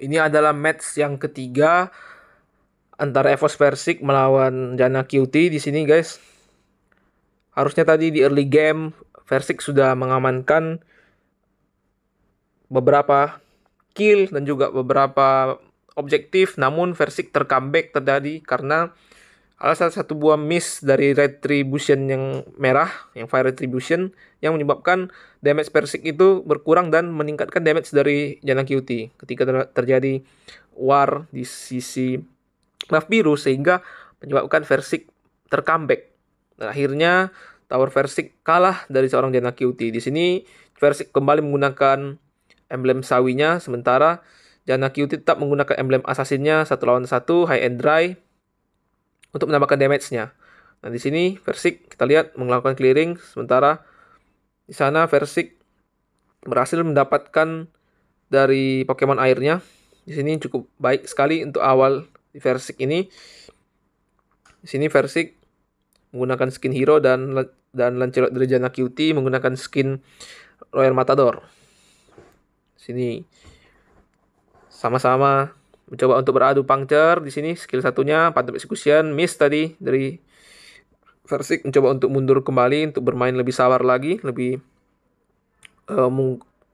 Ini adalah match yang ketiga antara Evos Persik melawan Jana QT di sini guys. Harusnya tadi di early game Persik sudah mengamankan beberapa kill dan juga beberapa objektif namun Persik terkambek terjadi karena ada salah satu buah miss dari retribution yang merah, yang fire retribution, yang menyebabkan damage persik itu berkurang dan meningkatkan damage dari jalan QT ketika terjadi war di sisi buff biru sehingga menyebabkan Versik terkambek. Dan akhirnya Tower Versik kalah dari seorang Jana QT. Di sini Versik kembali menggunakan emblem sawinya sementara Jana QT tetap menggunakan emblem asasinnya satu lawan satu high and dry untuk menambahkan damage-nya. Nah, di sini Versik kita lihat melakukan clearing sementara di sana Versik berhasil mendapatkan dari Pokemon airnya. Di sini cukup baik sekali untuk awal di Versik ini. Di sini Versik menggunakan skin hero dan dan Lancelot dari Jana Cutie menggunakan skin Royal Matador. Di sini sama-sama mencoba untuk beradu pangcer di sini skill satunya pattern execution miss tadi dari Versik mencoba untuk mundur kembali untuk bermain lebih sabar lagi lebih uh,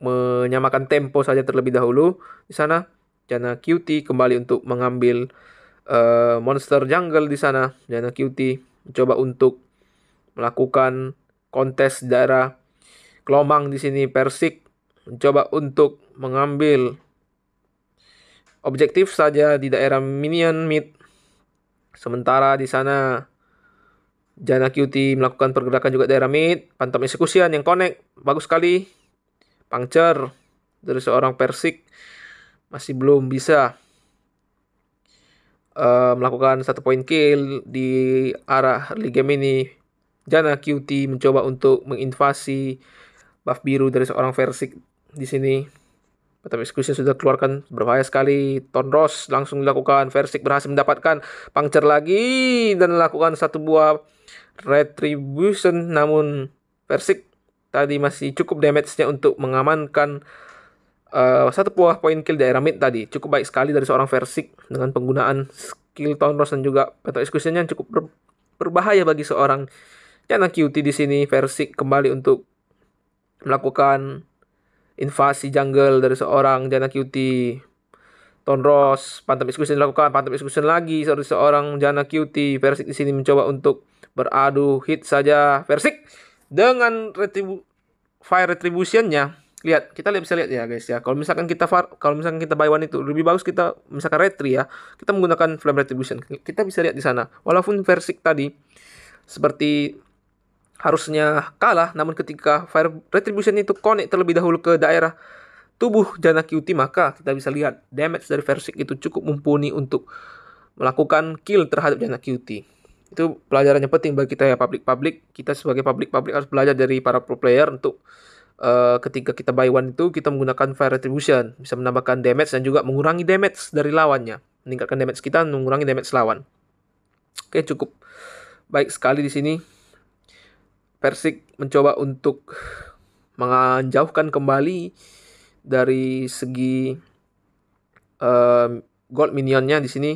menyamakan tempo saja terlebih dahulu di sana Jana QT kembali untuk mengambil uh, monster jungle di sana Jana QT mencoba untuk melakukan kontes darah Kelomang di sini Persik mencoba untuk mengambil objektif saja di daerah Minion Mid. Sementara di sana Jana QT melakukan pergerakan juga daerah mid, pantom eksekusian yang connect, bagus sekali. Puncture dari seorang Persik masih belum bisa uh, melakukan satu poin kill di arah game ini. Jana QT mencoba untuk menginvasi buff biru dari seorang Persik di sini. Tapi Execution sudah keluarkan berbahaya sekali. Tonros langsung dilakukan. Versik berhasil mendapatkan pangcer lagi dan melakukan satu buah retribution. Namun Versik tadi masih cukup damage-nya untuk mengamankan uh, satu buah point kill daerah mid tadi. Cukup baik sekali dari seorang Versik dengan penggunaan skill Tonros dan juga Batam Execution yang cukup ber berbahaya bagi seorang Yana QT di sini. Versik kembali untuk melakukan invasi jungle dari seorang Jana Cutie. Tonros, Phantom Execution dilakukan, Phantom Execution lagi dari seorang Jana Cutie. Versik di sini mencoba untuk beradu hit saja Versik dengan retribu fire retributionnya. Lihat, kita lihat bisa lihat ya guys ya. Kalau misalkan kita far, kalau misalkan kita buy one itu lebih bagus kita misalkan retri ya. Kita menggunakan flame retribution. Kita bisa lihat di sana. Walaupun Versik tadi seperti harusnya kalah, namun ketika Fire Retribution itu connect terlebih dahulu ke daerah tubuh Jana Kyuti, maka kita bisa lihat damage dari Versik itu cukup mumpuni untuk melakukan kill terhadap Jana Kyuti. Itu pelajarannya penting bagi kita ya publik-publik. Kita sebagai publik-publik harus belajar dari para pro player untuk uh, ketika kita buy one itu kita menggunakan Fire Retribution, bisa menambahkan damage dan juga mengurangi damage dari lawannya. Meningkatkan damage kita, mengurangi damage lawan. Oke, cukup baik sekali di sini. Persik mencoba untuk menjauhkan kembali dari segi uh, gold minionnya di sini.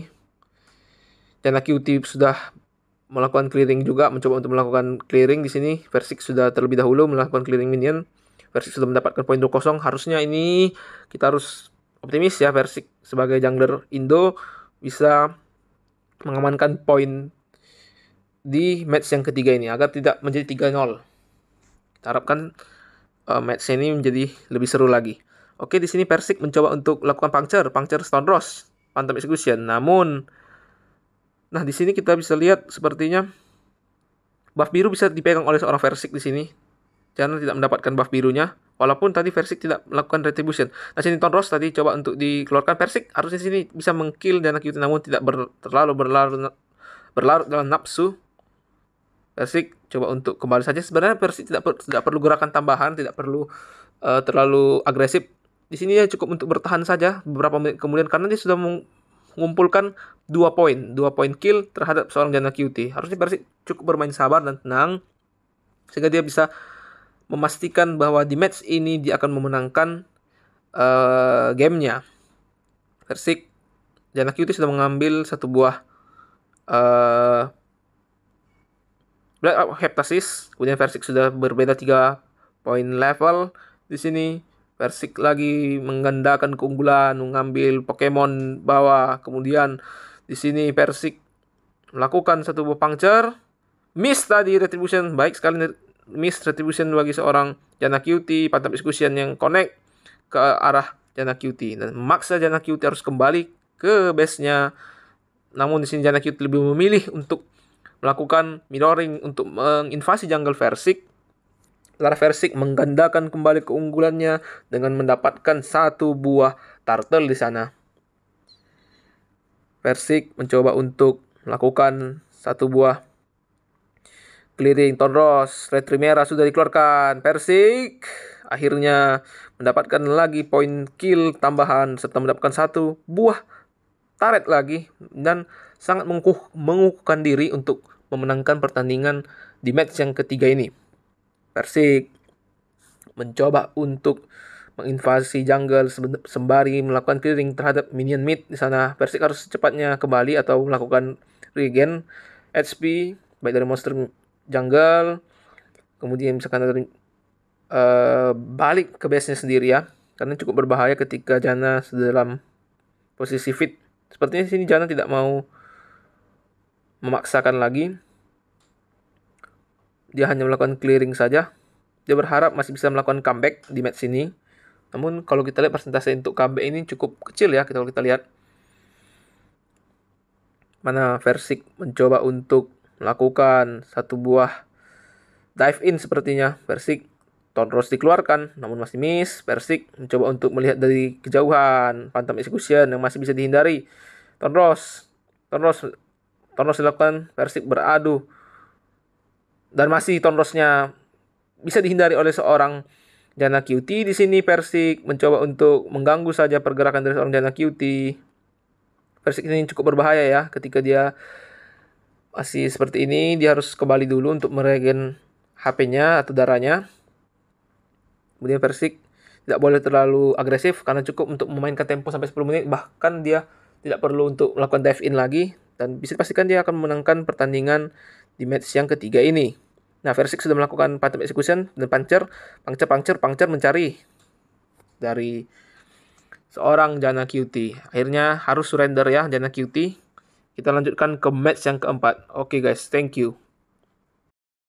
Dan Akiuti sudah melakukan clearing juga, mencoba untuk melakukan clearing di sini. Persik sudah terlebih dahulu melakukan clearing minion. Persik sudah mendapatkan poin 2 kosong. Harusnya ini kita harus optimis ya Persik sebagai jungler Indo bisa mengamankan poin di match yang ketiga ini agar tidak menjadi 3-0. Kita harapkan uh, match ini menjadi lebih seru lagi. Oke, di sini Persik mencoba untuk melakukan puncture, puncture Stone Rose, Phantom Execution. Namun, nah di sini kita bisa lihat sepertinya buff biru bisa dipegang oleh seorang Persik di sini. Karena tidak mendapatkan buff birunya, walaupun tadi Persik tidak melakukan retribution. Nah, sini Stone Rose tadi coba untuk dikeluarkan Persik, harusnya sini bisa mengkill dan akhirnya namun tidak ber, terlalu berlarut berlarut dalam nafsu Persik coba untuk kembali saja sebenarnya Persik tidak per, tidak perlu gerakan tambahan tidak perlu uh, terlalu agresif di sini ya cukup untuk bertahan saja beberapa menit kemudian karena dia sudah mengumpulkan dua poin dua poin kill terhadap seorang Jana QT harusnya Persik cukup bermain sabar dan tenang sehingga dia bisa memastikan bahwa di match ini dia akan memenangkan uh, gamenya Persik Jana QT sudah mengambil satu buah uh, Blood of oh, Heptasis, kemudian Versik sudah berbeda tiga poin level di sini. Versik lagi menggandakan keunggulan, mengambil Pokemon bawah. Kemudian di sini Persik melakukan satu buah puncture. Miss tadi retribution, baik sekali miss retribution bagi seorang Jana Cutie, pantat diskusian yang connect ke arah Jana Cutie. Dan maksa Jana Cutie harus kembali ke base-nya. Namun di sini Jana Cutie lebih memilih untuk melakukan mirroring untuk menginvasi jungle Versik. Lara Versik menggandakan kembali keunggulannya dengan mendapatkan satu buah turtle di sana. Versik mencoba untuk melakukan satu buah clearing Tonros. Retri merah sudah dikeluarkan. Persik akhirnya mendapatkan lagi poin kill tambahan serta mendapatkan satu buah karet lagi dan sangat mengukuh, mengukuhkan diri untuk memenangkan pertandingan di match yang ketiga ini. Persik mencoba untuk menginvasi jungle sembari melakukan clearing terhadap minion mid di sana. Persik harus secepatnya kembali atau melakukan regen HP baik dari monster jungle kemudian misalkan dari uh, balik ke base-nya sendiri ya karena cukup berbahaya ketika Jana sedalam posisi fit Sepertinya sini Jana tidak mau memaksakan lagi. Dia hanya melakukan clearing saja. Dia berharap masih bisa melakukan comeback di match ini. Namun kalau kita lihat persentase untuk comeback ini cukup kecil ya kalau kita lihat. Mana Versik mencoba untuk melakukan satu buah dive in sepertinya Versik Todros dikeluarkan, namun masih miss. Persik mencoba untuk melihat dari kejauhan, Phantom execution yang masih bisa dihindari. tonros tonros tonros dilakukan, Persik beradu. Dan masih tonrosnya bisa dihindari oleh seorang Jana QT di sini Persik mencoba untuk mengganggu saja pergerakan dari seorang Jana QT. Persik ini cukup berbahaya ya ketika dia masih seperti ini dia harus kembali dulu untuk meregen HP-nya atau darahnya Kemudian Persik tidak boleh terlalu agresif karena cukup untuk memainkan tempo sampai 10 menit bahkan dia tidak perlu untuk melakukan dive in lagi dan bisa dipastikan dia akan memenangkan pertandingan di match yang ketiga ini. Nah, versi sudah melakukan pattern execution dan pancer, pancer, pancer, pancer mencari dari seorang Jana QT. Akhirnya harus surrender ya Jana QT. Kita lanjutkan ke match yang keempat. Oke okay, guys, thank you.